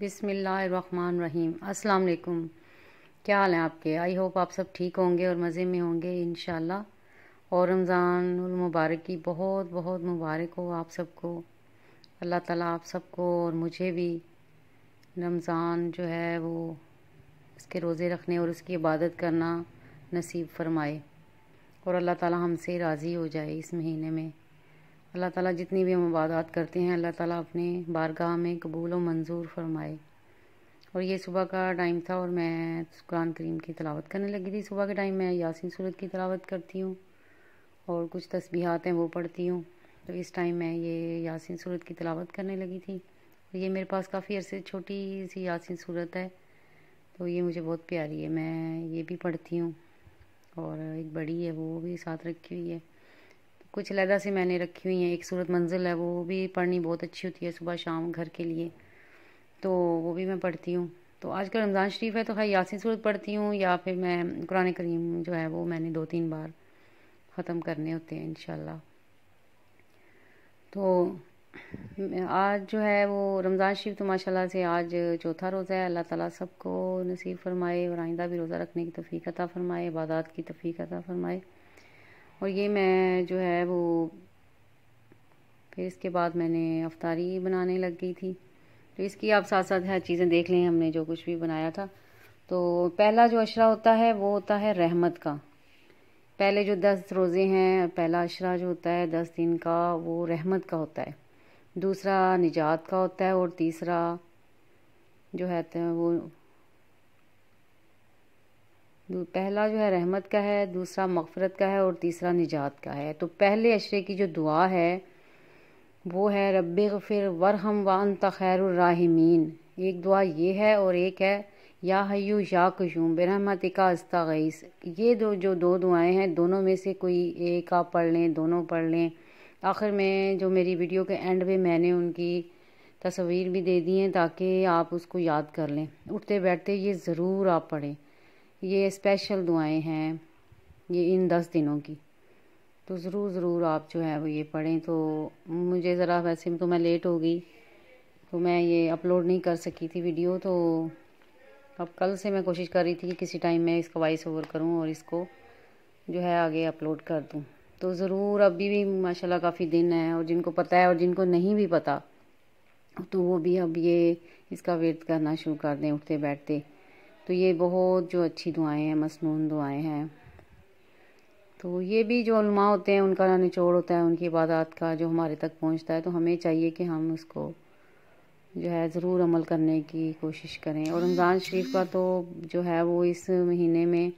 बिसमीम् अल्लाम क्या हाल है आपके आई होप आप सब ठीक होंगे और मज़े में होंगे इन और रमज़ान मुबारक की बहुत बहुत मुबारक हो आप सबको अल्लाह ताला आप सबको और मुझे भी रमज़ान जो है वो इसके रोज़े रखने और उसकी इबादत करना नसीब फरमाए और अल्लाह ताला हमसे राज़ी हो जाए इस महीने में अल्लाह ताला जितनी भी हम इबादत करते हैं अल्लाह ताला अपने बारगाह में कबूल और मंजूर फरमाए और ये सुबह का टाइम था और मैं कुरान करीम की तलावत करने लगी थी सुबह के टाइम मैं यासिन सूरत की तलावत करती हूँ और कुछ तस्बीहात हैं वो पढ़ती हूँ तो इस टाइम मैं ये यासिन सूरत की तलावत करने लगी थी और ये मेरे पास काफ़ी अरसे छोटी सी यासिन सूरत है तो ये मुझे बहुत प्यारी है मैं ये भी पढ़ती हूँ और एक बड़ी है वो भी साथ रखी हुई है कुछ लदा से मैंने रखी हुई हैं एक सूरत मंजिल है वो भी पढ़नी बहुत अच्छी होती है सुबह शाम घर के लिए तो वो भी मैं पढ़ती हूँ तो आजकल रमज़ान शरीफ है तो खैर यासिन सूरत पढ़ती हूँ या फिर मैं कुरान करीम जो है वो मैंने दो तीन बार ख़त्म करने होते हैं इन तो आज जो है वो रमज़ान शरीफ तो माशाल्लाह से आज चौथा रोज़ा है अल्लाह ताला सबको नसीब फरमाए और आइंदा भी रोज़ा रखने की तफ़ीक अता फरमाए इबादत की तफ़ीक अता फरमाए और ये मैं जो है वो फिर इसके बाद मैंने अफ्तारी बनाने लग गई थी तो इसकी आप साथ साथ हर चीज़ें देख लें हमने जो कुछ भी बनाया था तो पहला जो अशरा होता है वो होता है रहमत का पहले जो दस रोज़े हैं पहला अशरा जो होता है दस दिन का वो रहमत का होता है दूसरा निजात का होता है और तीसरा जो है तो वो पहला जो है रहमत का है दूसरा मगफरत का है और तीसरा निजात का है तो पहले अशरे की जो दुआ है वो है रब गफिर वरहम वान तैरमीन एक दुआ ये है और एक है या हयू या कशूम बरहमतिका अस्ता गईस ये दो जो दो दुआएं हैं दोनों में से कोई एक आप पढ़ लें दोनों पढ़ लें आखिर में जो मेरी वीडियो के एंड में मैंने उनकी तस्वीर भी दे दी हैं ताकि आप उसको याद कर लें उठते बैठते ये ज़रूर आप पढ़ें ये स्पेशल दुआएं हैं ये इन दस दिनों की तो ज़रूर ज़रूर आप जो है वो ये पढ़ें तो मुझे ज़रा वैसे तो मैं लेट हो गई तो मैं ये अपलोड नहीं कर सकी थी वीडियो तो अब कल से मैं कोशिश कर रही थी कि किसी टाइम मैं इसका वॉइस ओवर करूँ और इसको जो है आगे अपलोड कर दूँ तो ज़रूर अभी भी माशाल्लाह काफ़ी दिन है और जिनको पता है और जिनको नहीं भी पता तो वो भी अब ये इसका वेट करना शुरू कर दें उठते बैठते तो ये बहुत जो अच्छी दुआएं हैं मसनून दुआएं हैं तो ये भी जो नुमा होते हैं उनका निचोड़ होता है उनकी इबादत का जो हमारे तक पहुंचता है तो हमें चाहिए कि हम उसको जो है ज़रूर अमल करने की कोशिश करें और रमज़ान शरीफ का तो जो है वो इस महीने में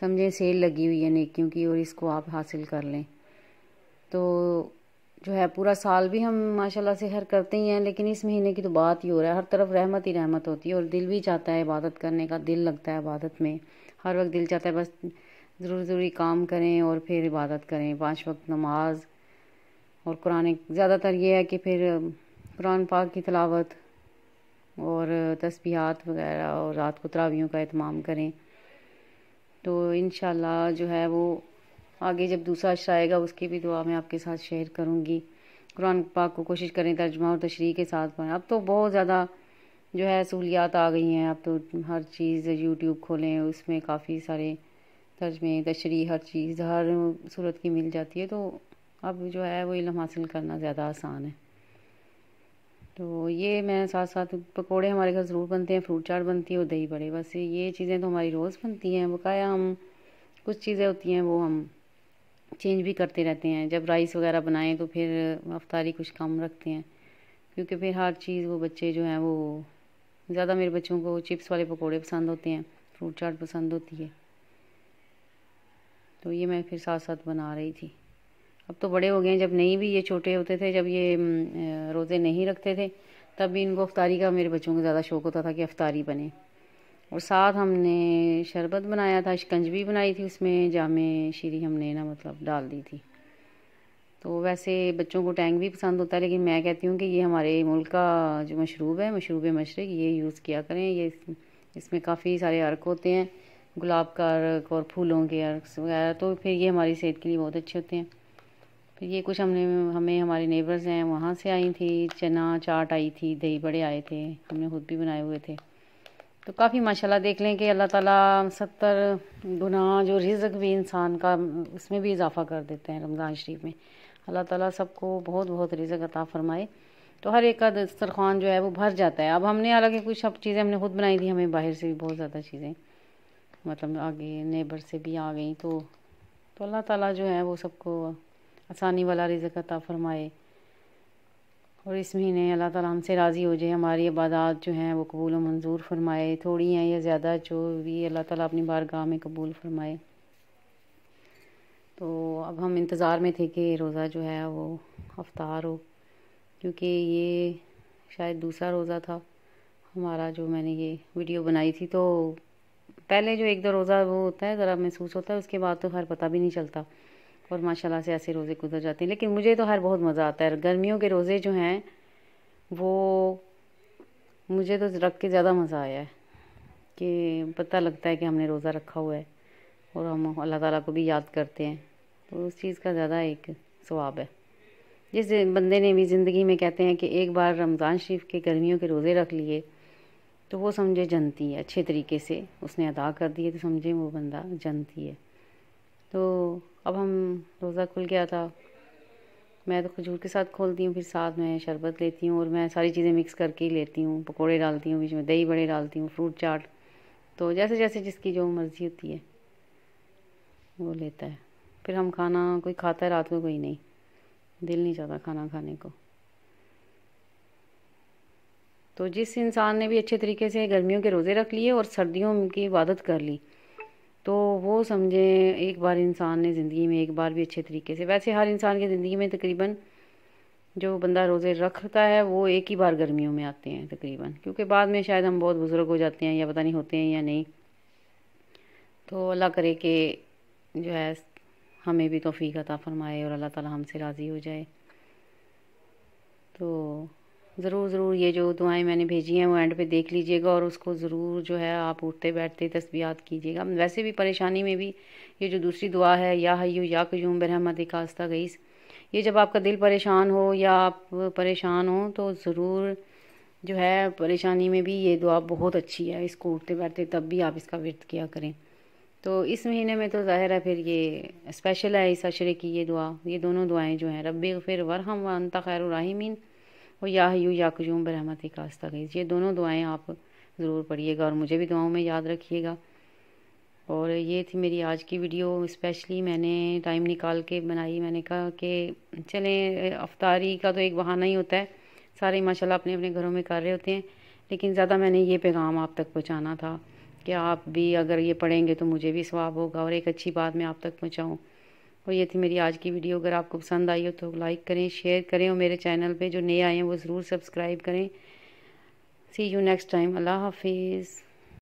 समझें सेल लगी हुई है नेकियों की और इसको आप हासिल कर लें तो जो है पूरा साल भी हम माशाल्लाह से हर करते ही हैं लेकिन इस महीने की तो बात ही हो रहा है हर तरफ रहमत ही रहमत होती है और दिल भी चाहता है इबादत करने का दिल लगता है इबादत में हर वक्त दिल चाहता है बस ज़रूर ज़रूरी काम करें और फिर इबादत करें पाँच वक्त नमाज और कुरान ज़्यादातर ये है कि फिर कुरान पाक की तलावत और तस्बीहात वगैरह और रात को तरावियों का अहतमाम करें तो इन जो है वो आगे जब दूसरा अशर आएगा उसकी भी दुआ मैं आपके साथ शेयर करूँगी कुरान पाक को कोशिश करें तर्जमा और तशरी के साथ पढ़ें अब तो बहुत ज़्यादा जो है सहूलियात आ गई हैं अब तो हर चीज़ यूट्यूब खोलें उसमें काफ़ी सारे तर्जमे तशरी हर चीज़ हर सूरत की मिल जाती है तो अब जो है वो इलम हासिल करना ज़्यादा आसान है तो ये मैं साथ साथ पकोड़े हमारे घर ज़रूर बनते हैं फ्रूट चाट बनती है और दही बड़े बस ये चीज़ें तो हमारी रोज़ बनती हैं बकाया हम कुछ चीज़ें होती हैं वो हम चेंज भी करते रहते हैं जब राइस वगैरह बनाएं तो फिर अफ्तारी कुछ कम रखते हैं क्योंकि फिर हर चीज़ वो बच्चे जो हैं वो ज़्यादा मेरे बच्चों को चिप्स वाले पकौड़े पसंद होते हैं फ्रूट चाट पसंद होती है तो ये मैं फिर साथ साथ बना रही थी अब तो बड़े हो गए हैं जब नहीं भी ये छोटे होते थे जब ये रोज़े नहीं रखते थे तब भी इनको अफ्तारी का मेरे बच्चों को ज़्यादा शौक होता था कि अफ्तारी बने और साथ हमने शरबत बनाया था शिकंज भी बनाई थी उसमें जाम शीरी हमने ना मतलब डाल दी थी तो वैसे बच्चों को टैंग भी पसंद होता है लेकिन मैं कहती हूँ कि ये हमारे मुल्क का जो मशरूब है मशरूब मशरक ये यूज़ किया करें ये इस, इसमें काफ़ी सारे अर्क होते हैं गुलाब का अर्क और फूलों के अर्क वगैरह तो फिर ये हमारी सेहत के लिए बहुत अच्छे होते हैं फिर ये कुछ हमने हमें हमारे नेबर्स हैं वहाँ से आई थी चना चाट आई थी दही बड़े आए थे हमने खुद भी बनाए हुए थे तो काफ़ी माशाल्लाह देख लें कि अल्लाह ताला सत्तर गुना जो रिज़क भी इंसान का उसमें भी इजाफ़ा कर देते हैं रमज़ान शरीफ में अल्लाह ताला सबको बहुत बहुत रिज़क अता फ़रमाए तो हर एक का दस्तरखान जो है वो भर जाता है अब हमने हालांकि कुछ अब चीज़ें हमने खुद बनाई थी हमें बाहर से भी बहुत ज़्यादा चीज़ें मतलब आगे नेबर से भी आ गई तो तो अल्लाह ताला जो है वो सबको आसानी वाला रिज़क अता फ़रमाए और इस महीने अल्लाह ताला हमसे राज़ी हो जाए हमारी इबादत जो हैं वो कबूल मंजूर फरमाए थोड़ी हैं या ज़्यादा जो भी अल्लाह ताला अपनी बारगाह में कबूल फरमाए तो अब हम इंतज़ार में थे कि रोज़ा जो है वो अफ्तार हो क्योंकि ये शायद दूसरा रोज़ा था हमारा जो मैंने ये वीडियो बनाई थी तो पहले जो एक दो रोज़ा वो होता है ज़रा महसूस होता है उसके बाद तो खैर पता भी नहीं चलता और माशाल्लाह से ऐसे रोज़े गुजर जाते हैं लेकिन मुझे तो हर बहुत मज़ा आता है गर्मियों के रोज़े जो हैं वो मुझे तो रख के ज़्यादा मज़ा आया है कि पता लगता है कि हमने रोज़ा रखा हुआ है और हम अल्लाह ताला को भी याद करते हैं तो उस चीज़ का ज़्यादा एक स्वाब है जिस बंदे ने भी ज़िंदगी में कहते हैं कि एक बार रमज़ान शरीफ के गर्मियों के रोज़े रख लिए तो वो समझे जनती है अच्छे तरीके से उसने अदा कर दिए तो समझे वो बंदा जनती है तो अब हम रोज़ा खुल गया था मैं तो खजूर के साथ खोलती हूँ फिर साथ में शरबत लेती हूँ और मैं सारी चीज़ें मिक्स करके ही लेती हूँ पकोड़े डालती हूँ बीच में दही बड़े डालती हूँ फ्रूट चाट तो जैसे जैसे जिसकी जो मर्ज़ी होती है वो लेता है फिर हम खाना कोई खाता है रात को कोई नहीं दिल नहीं चाहता खाना खाने को तो जिस इंसान ने भी अच्छे तरीके से गर्मियों के रोज़े रख लिए और सर्दियों की इबादत कर ली तो वो समझें एक बार इंसान ने ज़िंदगी में एक बार भी अच्छे तरीके से वैसे हर इंसान की ज़िंदगी में तकरीबन जो बंदा रोज़े रखता है वो एक ही बार गर्मियों में आते हैं तकरीबन क्योंकि बाद में शायद हम बहुत बुज़ुर्ग हो जाते हैं या पता नहीं होते हैं या नहीं तो अल्लाह करे कि जो है हमें भी तोफ़ी अता फ़रमाए और अल्लाह ताला हमसे राज़ी हो जाए तो ज़रूर ज़रूर ये जो दुआएं मैंने भेजी हैं वो एंड पे देख लीजिएगा और उसको ज़रूर जो है आप उठते बैठते तस्बियात कीजिएगा वैसे भी परेशानी में भी ये जो दूसरी दुआ है या हयू या कयूम बरहमत कास्ता गईस ये जब आपका दिल परेशान हो या आप परेशान हो तो ज़रूर जो है परेशानी में भी ये दुआ बहुत अच्छी है इसको उठते बैठते तब भी आप इसका विरत किया करें तो इस महीने में तो ज़ाहिर है फिर ये स्पेशल है इस अशरे की ये दुआ ये दोनों दुआएं जो हैं रबी फिर वरहम व अंता खैर और या हयू या कयूम बरहमती का आस्था गई ये दोनों दुआएं आप ज़रूर पढ़िएगा और मुझे भी दुआओं में याद रखिएगा और ये थी मेरी आज की वीडियो स्पेशली मैंने टाइम निकाल के बनाई मैंने कहा कि चलें अफ्तारी का तो एक बहाना ही होता है सारे माशाल्लाह अपने अपने घरों में कर रहे होते हैं लेकिन ज़्यादा मैंने ये पैगाम आप तक पहुँचाना था कि आप भी अगर ये पढ़ेंगे तो मुझे भी स्वाब होगा और एक अच्छी बात मैं आप तक पहुँचाऊँ और ये थी मेरी आज की वीडियो अगर आपको पसंद आई हो तो लाइक करें शेयर करें और मेरे चैनल पे जो नए आए हैं वो ज़रूर सब्सक्राइब करें सी यू नेक्स्ट टाइम अल्लाह हाफिज़